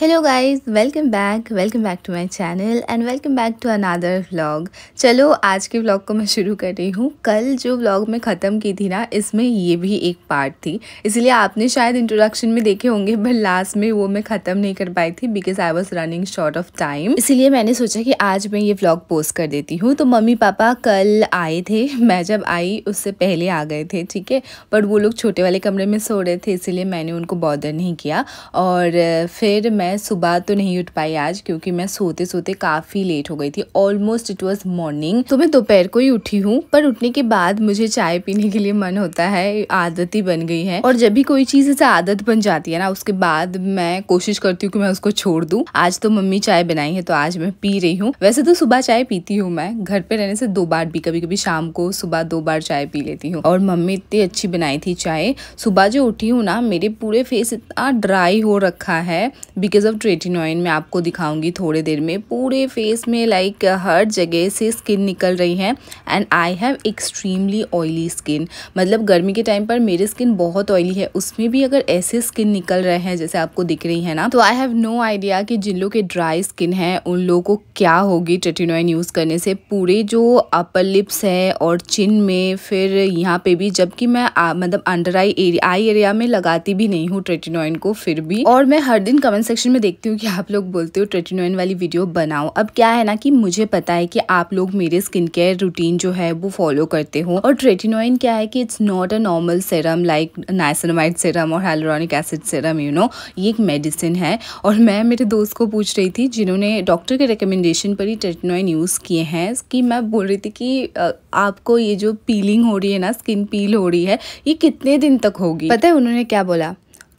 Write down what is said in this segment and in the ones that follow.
hello guys welcome back welcome back to my channel and welcome back to another vlog चलो आज के vlog को मैं शुरू कर रही हूँ कल जो व्लॉग मैं ख़त्म की थी ना इसमें ये भी एक पार्ट थी इसलिए आपने शायद इंट्रोडक्शन में देखे होंगे बट लास्ट में वो मैं ख़त्म नहीं कर पाई थी because I was running short of time इसीलिए मैंने सोचा कि आज मैं ये व्लॉग पोस्ट कर देती हूँ तो मम्मी पापा कल आए थे मैं जब आई उससे पहले आ गए थे ठीक है बट वो लोग छोटे वाले कमरे में सो रहे थे इसीलिए मैंने उनको बॉर्डर नहीं किया और फिर मैं मैं सुबह तो नहीं उठ पाई आज क्योंकि मैं सोते सोते काफ़ी लेट हो गई थी ऑलमोस्ट इट वॉज मॉर्निंग तो मैं दोपहर को ही उठी हूँ पर उठने के बाद मुझे चाय पीने के लिए मन होता है आदत ही बन गई है और जब भी कोई चीज़ ऐसे आदत बन जाती है ना उसके बाद मैं कोशिश करती हूँ कि मैं उसको छोड़ दू आज तो मम्मी चाय बनाई है तो आज मैं पी रही हूँ वैसे तो सुबह चाय पीती हूँ मैं घर पे रहने से दो बार भी कभी कभी शाम को सुबह दो बार चाय पी लेती हूँ और मम्मी इतनी अच्छी बनाई थी चाय सुबह जो उठी हूँ ना मेरे पूरे फेस इतना ड्राई हो रखा है बिकॉज ऑफ ट्रेटिनोइन मैं आपको दिखाऊंगी थोड़े देर में पूरे फेस में लाइक हर जगह से स्किन निकल रही है and I have extremely oily skin मतलब गर्मी के टाइम पर मेरी स्किन बहुत ऑयली है उसमें भी अगर ऐसे स्किन निकल रहे हैं जैसे आपको दिख रही है ना तो आई हैव नो आइडिया कि जिन लोग के ड्राई स्किन है उन लोगों को क्या होगी ट्रेटिनोइन यूज़ करने से पूरे जो अपर लिप्स है और चिन में फिर यहाँ पे भी जबकि मैं आ, मतलब under eye area eye area में लगाती भी नहीं हूँ ट्रेटिनोइन को फिर भी और मैं हर दिन कमेंट सेक्शन रिएक्शन में देखती हूँ कि आप लोग बोलते हो ट्रेटिनोइन वाली वीडियो बनाओ अब क्या है ना कि मुझे पता है कि आप लोग मेरे स्किन केयर रूटीन जो है वो फॉलो करते हो और ट्रेटिनोइन क्या है कि it's not a normal serum like niacinamide serum और hyaluronic acid serum you know ये एक मेडिसिन है और मैं मेरे दोस्त को पूछ रही थी जिन्होंने डॉक्टर के रिकमेंडेशन पर ही ट्रेटिनोइन यूज़ किए हैं कि मैं बोल रही थी कि आपको ये जो पीलिंग हो रही है ना स्किन पील हो रही है ये कितने दिन तक होगी पता है उन्होंने क्या बोला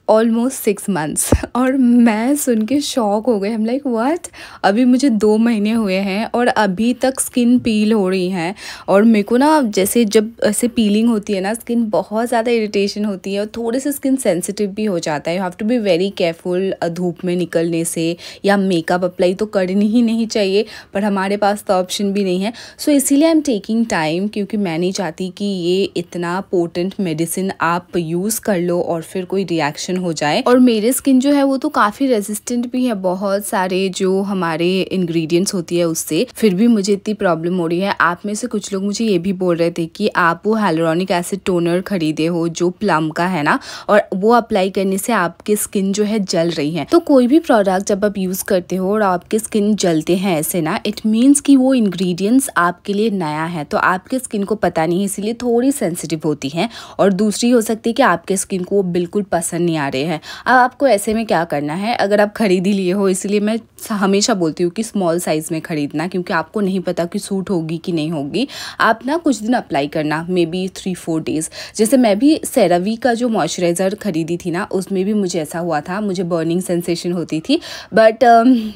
ऑलमोस्ट सिक्स मंथ्स और मैं सुन के शॉक हो गई हम लाइक व्हाट अभी मुझे दो महीने हुए हैं और अभी तक स्किन पील हो रही है और मेरे को ना जैसे जब ऐसे पीलिंग होती है ना स्किन बहुत ज़्यादा इरिटेशन होती है और थोड़े से स्किन सेंसिटिव भी हो जाता है you have to be very careful धूप में निकलने से या मेकअप अप्लाई तो करनी ही नहीं चाहिए पर हमारे पास तो ऑप्शन भी नहीं है सो so, इसीलिए आई एम टेकिंग टाइम क्योंकि मैं नहीं चाहती कि ये इतना पोटेंट मेडिसिन आप यूज़ कर लो और फिर कोई रिएक्शन रिएक्शन हो जाए और मेरे स्किन जो है वो तो काफ़ी रेजिस्टेंट भी है बहुत सारे जो हमारे इंग्रेडिएंट्स होती है उससे फिर भी मुझे इतनी प्रॉब्लम हो रही है आप में से कुछ लोग मुझे ये भी बोल रहे थे कि आप वो हेलोरॉनिक एसिड टोनर खरीदे हो जो प्लम का है ना और वो अप्लाई करने से आपकी स्किन जो है जल रही है तो कोई भी प्रोडक्ट जब आप यूज़ करते हो और आपकी स्किन जलते हैं ऐसे ना इट मीन्स कि वो इंग्रेडिएंट्स आपके लिए नया है तो आपके स्किन को पता नहीं है इसीलिए थोड़ी सेंसिटिव होती है और दूसरी हो सकती है कि आपके स्किन को वो बिल्कुल पसंद नहीं आ आ रहे हैं अब आपको ऐसे में क्या करना है अगर आप ख़रीद ही लिए हो इसलिए मैं हमेशा बोलती हूँ कि स्मॉल साइज़ में ख़रीदना क्योंकि आपको नहीं पता कि सूट होगी कि नहीं होगी आप ना कुछ दिन अप्लाई करना maybe three four days जैसे मैं भी सेरावी का जो मॉइस्चराइज़र ख़रीदी थी ना उसमें भी मुझे ऐसा हुआ था मुझे बर्निंग सेंसेशन होती थी बट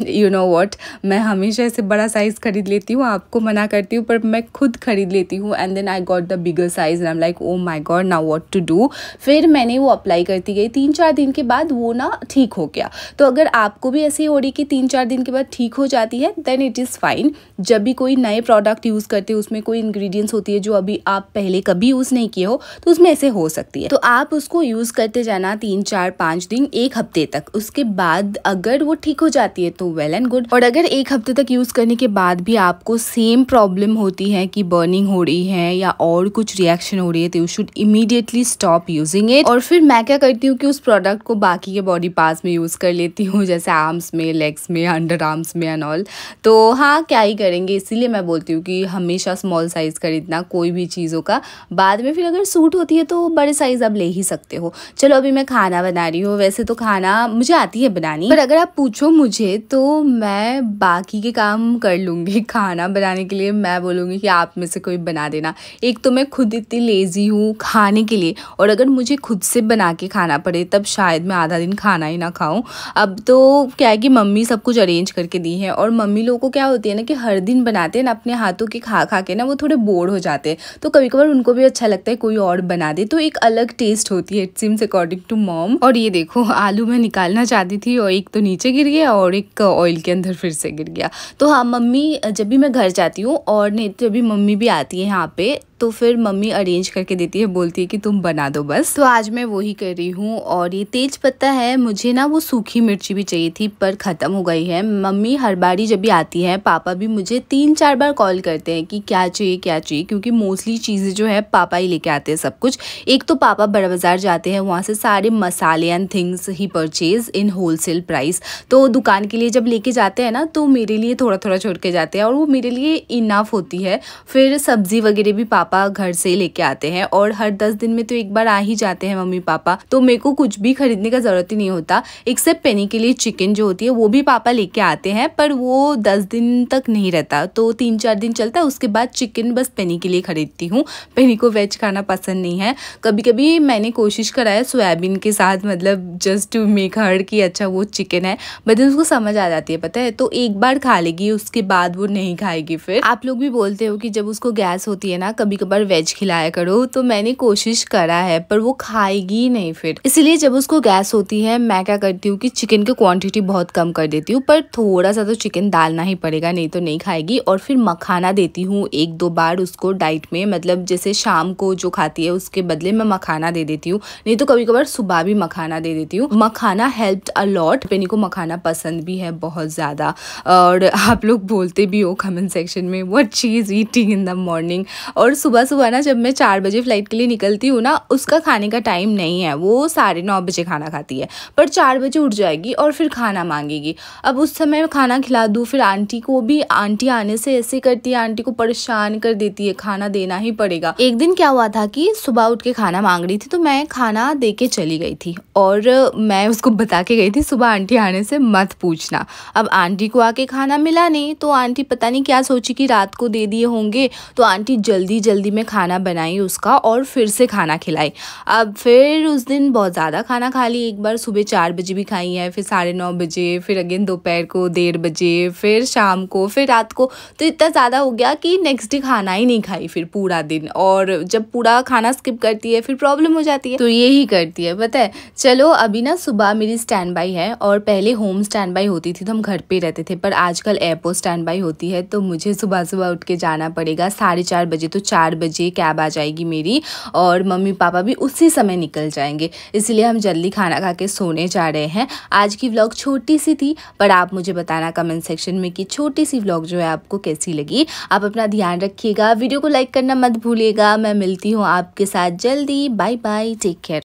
यू नो वॉट मैं हमेशा ऐसे बड़ा साइज़ ख़रीद लेती हूँ आपको मना करती हूँ पर मैं खुद ख़रीद लेती हूँ and then I got the bigger size um like oh my god ना वॉट टू डू फिर मैंने वो अप्लाई करती गई तीन चार दिन के बाद वो ना ठीक हो गया तो अगर आपको भी ऐसी हो रही कि तीन चार चार दिन के बाद ठीक हो जाती है देन इट इज़ फाइन जब भी कोई नए प्रोडक्ट यूज़ करते हैं उसमें कोई इंग्रेडिएंट्स होती है जो अभी आप पहले कभी यूज़ नहीं किए हो तो उसमें ऐसे हो सकती है तो आप उसको यूज़ करते जाना तीन चार पाँच दिन एक हफ्ते तक उसके बाद अगर वो ठीक हो जाती है तो वेल एंड गुड और अगर एक हफ्ते तक यूज़ करने के बाद भी आपको सेम प्रॉब्लम होती है कि बर्निंग हो रही है या और कुछ रिएक्शन हो रही है तो you should immediately stop using it और फिर मैं क्या करती हूँ कि उस प्रोडक्ट को बाकी के बॉडी पार्ट्स में यूज़ कर लेती हूँ जैसे आर्म्स में लेग्स में में अंडर आर्म्स में एंड ऑल तो हाँ क्या ही करेंगे इसीलिए मैं बोलती हूँ कि हमेशा स्मॉल साइज़ खरीदना कोई भी चीज़ों का बाद में फिर अगर सूट होती है तो बड़े साइज़ आप ले ही सकते हो चलो अभी मैं खाना बना रही हूँ वैसे तो खाना मुझे आती है बनानी पर अगर आप पूछो मुझे तो मैं बाकी के काम कर लूँगी खाना बनाने के लिए मैं बोलूँगी कि आप में से कोई बना देना एक तो मैं खुद इतनी लेज़ी हूँ खाने के लिए और अगर मुझे खुद से बना के खाना पड़े तब शायद मैं आधा दिन खाना ही ना खाऊं अब तो क्या है कि मम्मी सब कुछ अरेंज करके दी है और मम्मी लोगों को क्या होती है ना कि हर दिन बनाते हैं ना अपने हाथों के खा खा के ना वो थोड़े बोर हो जाते हैं तो कभी कभार उनको भी अच्छा लगता है कोई और बना दे तो एक अलग टेस्ट होती है it seems according to mom और ये देखो आलू मैं निकालना चाहती थी और एक तो नीचे गिर गया और एक ऑयल के अंदर फिर से गिर गया तो हाँ मम्मी जब भी मैं घर जाती हूँ और नहीं तो जब भी मम्मी भी आती है यहाँ पे तो फिर मम्मी अरेंज करके देती है बोलती है कि तुम बना दो बस तो आज मैं वही कर रही हूँ और ये तेज पत्ता है मुझे ना वो सूखी मिर्ची भी चाहिए थी पर ख़त्म हो गई है मम्मी हर बारी जब भी आती है पापा भी मुझे तीन चार बार कॉल करते हैं कि क्या चाहिए क्या चाहिए क्योंकि मोस्टली चीज़ें जो है पापा ही लेके आते हैं सब कुछ एक तो पापा बड़ा बाज़ार जाते हैं वहाँ से सारे मसाले एंड थिंग्स ही परचेज़ इन होल प्राइस तो दुकान के लिए जब लेके जाते हैं ना तो मेरे लिए थोड़ा थोड़ा छोड़ के जाते हैं और वो मेरे लिए इनाफ होती है फिर सब्ज़ी वगैरह भी पापा पापा घर से लेके आते हैं और हर दस दिन में तो एक बार आ ही जाते हैं मम्मी पापा तो मेरे को कुछ भी खरीदने का ज़रूरत ही नहीं होता एक्सेप्ट पेनी के लिए चिकन जो होती है वो भी पापा लेके आते हैं पर वो दस दिन तक नहीं रहता तो तीन चार दिन चलता है उसके बाद चिकन बस पेनी के लिए खरीदती हूँ पेनी को वेज खाना पसंद नहीं है कभी कभी मैंने कोशिश करा है सोयाबीन के साथ मतलब जस्ट टू मेक हर कि अच्छा वो चिकन है बट उसको समझ आ जाती है पता है तो एक बार खा लेगी उसके बाद वो नहीं खाएगी फिर आप लोग भी बोलते हो कि जब उसको गैस होती है ना कभी एक बार वेज खिलाया करो तो मैंने कोशिश करा है पर वो खाएगी नहीं फिर इसलिए जब उसको गैस होती है मैं क्या करती हूँ कि चिकन की क्वांटिटी बहुत कम कर देती हूँ पर थोड़ा सा तो चिकन डालना ही पड़ेगा नहीं तो नहीं खाएगी और फिर मखाना देती हूँ एक दो बार उसको डाइट में मतलब जैसे शाम को जो खाती है उसके बदले मैं मखाना दे देती हूँ नहीं तो कभी कभार सुबह भी मखाना दे देती हूँ मखाना हेल्प अलॉट पेनी को मखाना पसंद भी है बहुत ज़्यादा और आप लोग बोलते भी हो कमेंट सेक्शन में वट चीज़ ईटिंग इन द मॉर्निंग और सुबह सुबह ना जब मैं चार बजे फ्लाइट के लिए निकलती हूँ ना उसका खाने का टाइम नहीं है वो साढ़े नौ बजे खाना खाती है पर चार बजे उठ जाएगी और फिर खाना मांगेगी अब उस समय खाना खिला दूँ फिर आंटी को भी आंटी आने से ऐसे करती है आंटी को परेशान कर देती है खाना देना ही पड़ेगा एक दिन क्या हुआ था कि सुबह उठ के खाना मांग रही थी तो मैं खाना दे के चली गई थी और मैं उसको बता के गई थी सुबह आंटी आने से मत पूछना अब आंटी को आके खाना मिला नहीं तो आंटी पता नहीं क्या सोची कि रात को दे दिए होंगे तो आंटी जल्दी जल्दी जल्दी में खाना बनाई उसका और फिर से खाना खिलाई अब फिर उस दिन बहुत ज़्यादा खाना खा ली एक बार सुबह चार बजे भी खाई है फिर साढ़े नौ बजे फिर अगेन दोपहर को डेढ़ बजे फिर शाम को फिर रात को तो इतना ज़्यादा हो गया कि नेक्स्ट डे खाना ही नहीं खाई फिर पूरा दिन और जब पूरा खाना स्किप करती है फिर प्रॉब्लम हो जाती है तो ये ही करती है पता है चलो अभी ना सुबह मेरी स्टैंड बाई है और पहले होम स्टैंड बाई होती थी तो हम घर पर रहते थे पर आजकल एयरपोर्ट स्टैंड बाई होती है तो मुझे सुबह सुबह उठ के जाना पड़ेगा साढ़े चार बजे तो चार चार बजे कैब आ जाएगी मेरी और मम्मी पापा भी उसी समय निकल जाएंगे इसलिए हम जल्दी खाना खा के सोने जा रहे हैं आज की व्लॉग छोटी सी थी पर आप मुझे बताना कमेंट सेक्शन में कि छोटी सी व्लॉग जो है आपको कैसी लगी आप अपना ध्यान रखिएगा वीडियो को लाइक करना मत भूलिएगा मैं मिलती हूँ आपके साथ जल्दी बाय बाय टेक केयर